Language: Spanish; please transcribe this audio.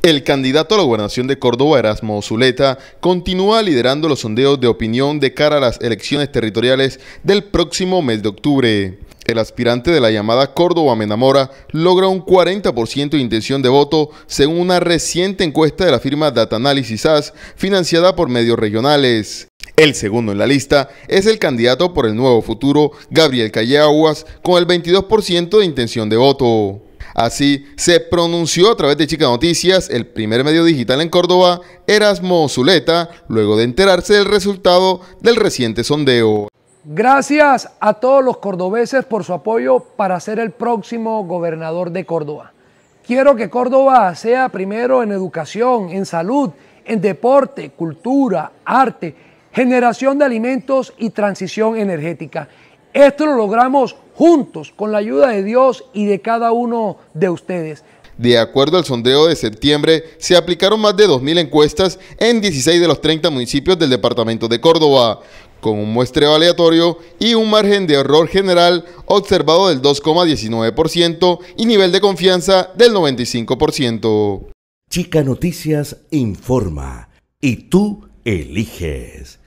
El candidato a la gobernación de Córdoba, Erasmo Zuleta, continúa liderando los sondeos de opinión de cara a las elecciones territoriales del próximo mes de octubre. El aspirante de la llamada Córdoba Menamora logra un 40% de intención de voto según una reciente encuesta de la firma Data Analysis SAS financiada por medios regionales. El segundo en la lista es el candidato por el nuevo futuro, Gabriel Calleaguas, con el 22% de intención de voto. Así se pronunció a través de Chica Noticias el primer medio digital en Córdoba, Erasmo Zuleta, luego de enterarse del resultado del reciente sondeo. Gracias a todos los cordobeses por su apoyo para ser el próximo gobernador de Córdoba. Quiero que Córdoba sea primero en educación, en salud, en deporte, cultura, arte, generación de alimentos y transición energética. Esto lo logramos juntos, con la ayuda de Dios y de cada uno de ustedes. De acuerdo al sondeo de septiembre, se aplicaron más de 2.000 encuestas en 16 de los 30 municipios del departamento de Córdoba, con un muestreo aleatorio y un margen de error general observado del 2,19% y nivel de confianza del 95%. Chica Noticias informa y tú eliges.